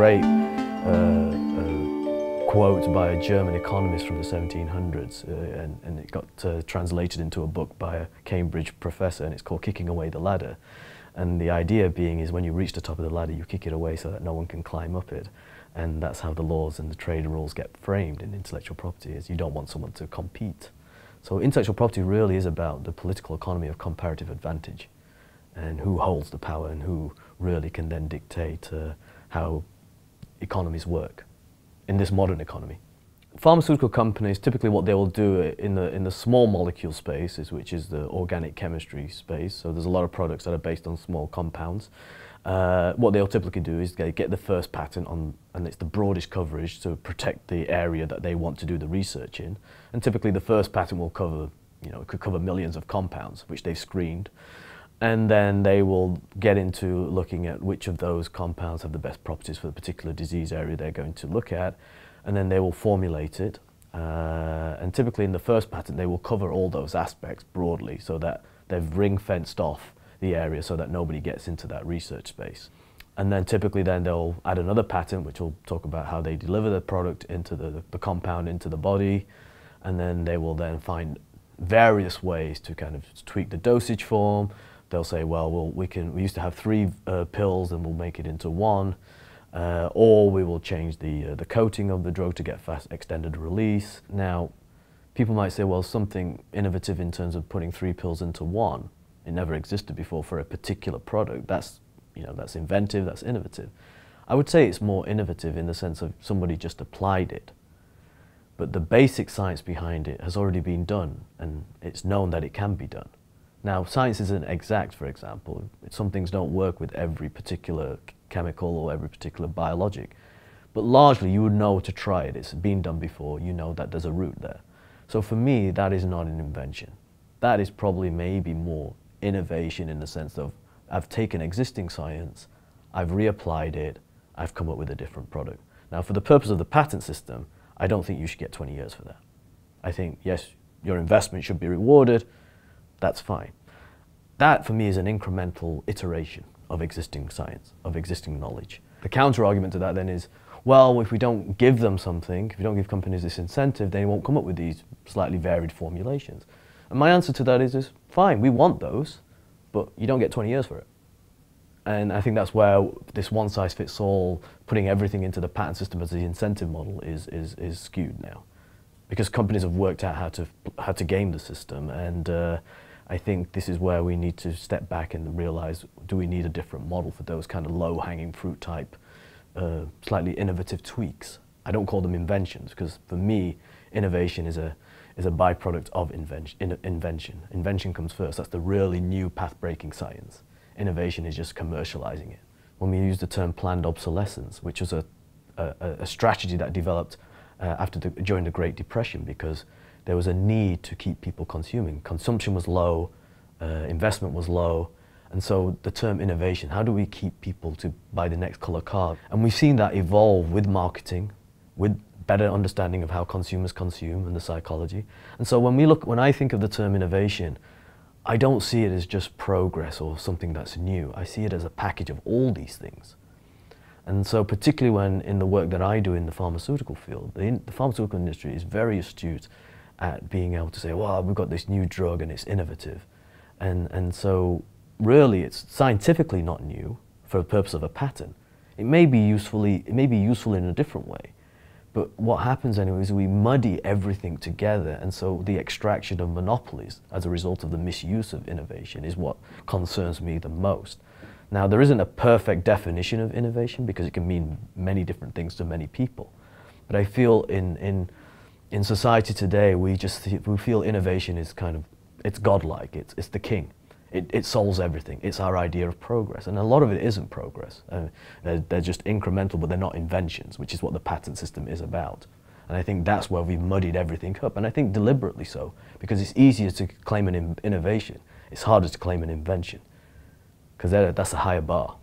great uh, uh, quote by a German economist from the 1700s, uh, and, and, it got uh, translated into a book by a Cambridge professor, and it's called Kicking Away the Ladder. And the idea being is when you reach the top of the ladder, you kick it away so that no one can climb up it. And that's how the laws and the trade rules get framed in intellectual property, is you don't want someone to compete. So intellectual property really is about the political economy of comparative advantage and who holds the power and who really can then dictate uh, how economies work in this modern economy. Pharmaceutical companies, typically what they will do in the, in the small molecule space, is, which is the organic chemistry space, so there's a lot of products that are based on small compounds. Uh, what they'll typically do is they get the first patent on, and it's the broadest coverage to protect the area that they want to do the research in. And typically the first patent will cover, you know, it could cover millions of compounds, which they've screened and then they will get into looking at which of those compounds have the best properties for the particular disease area they're going to look at, and then they will formulate it. Uh, and typically in the first patent, they will cover all those aspects broadly so that they've ring fenced off the area so that nobody gets into that research space. And then typically then they'll add another patent, which will talk about how they deliver the product into the, the compound into the body. And then they will then find various ways to kind of tweak the dosage form, they'll say, well, well we can. We used to have three uh, pills, and we'll make it into one, uh, or we will change the uh, the coating of the drug to get fast extended release. Now, people might say, well, something innovative in terms of putting three pills into one. It never existed before for a particular product. That's you know that's inventive. That's innovative. I would say it's more innovative in the sense of somebody just applied it. But the basic science behind it has already been done, and it's known that it can be done. Now, science isn't exact, for example. Some things don't work with every particular chemical or every particular biologic. But largely, you would know to try it. It's been done before. You know that there's a route there. So for me, that is not an invention. That is probably maybe more innovation in the sense of I've taken existing science, I've reapplied it, I've come up with a different product. Now, for the purpose of the patent system, I don't think you should get 20 years for that. I think, yes, your investment should be rewarded, that's fine. That for me is an incremental iteration of existing science, of existing knowledge. The counter argument to that then is, well, if we don't give them something, if we don't give companies this incentive, they won't come up with these slightly varied formulations. And my answer to that is, is fine, we want those, but you don't get 20 years for it. And I think that's where this one size fits all, putting everything into the patent system as the incentive model is, is, is skewed now. Because companies have worked out how to, how to game the system and uh, I think this is where we need to step back and realize, do we need a different model for those kind of low-hanging fruit type, uh, slightly innovative tweaks? I don't call them inventions because for me, innovation is a, is a byproduct of invention, in, invention. Invention comes first. That's the really new path-breaking science. Innovation is just commercializing it. When we use the term planned obsolescence, which was a, a, a strategy that developed uh, after the, during the Great Depression because there was a need to keep people consuming. Consumption was low, uh, investment was low, and so the term innovation, how do we keep people to buy the next color card? And we've seen that evolve with marketing, with better understanding of how consumers consume and the psychology. And so when we look, when I think of the term innovation, I don't see it as just progress or something that's new. I see it as a package of all these things. And so particularly when in the work that I do in the pharmaceutical field, the, in, the pharmaceutical industry is very astute at being able to say, well, we've got this new drug and it's innovative. And, and so really it's scientifically not new for the purpose of a patent. It may be usefully, it may be useful in a different way. But what happens anyway is we muddy everything together, and so the extraction of monopolies as a result of the misuse of innovation is what concerns me the most. Now, there isn't a perfect definition of innovation because it can mean many different things to many people. But I feel in, in in society today, we just we feel innovation is kind of it's godlike. It's it's the king. It, it solves everything. It's our idea of progress, and a lot of it isn't progress. Uh, they're, they're just incremental, but they're not inventions, which is what the patent system is about. And I think that's where we've muddied everything up, and I think deliberately so, because it's easier to claim an in innovation. It's harder to claim an invention, because that's a higher bar.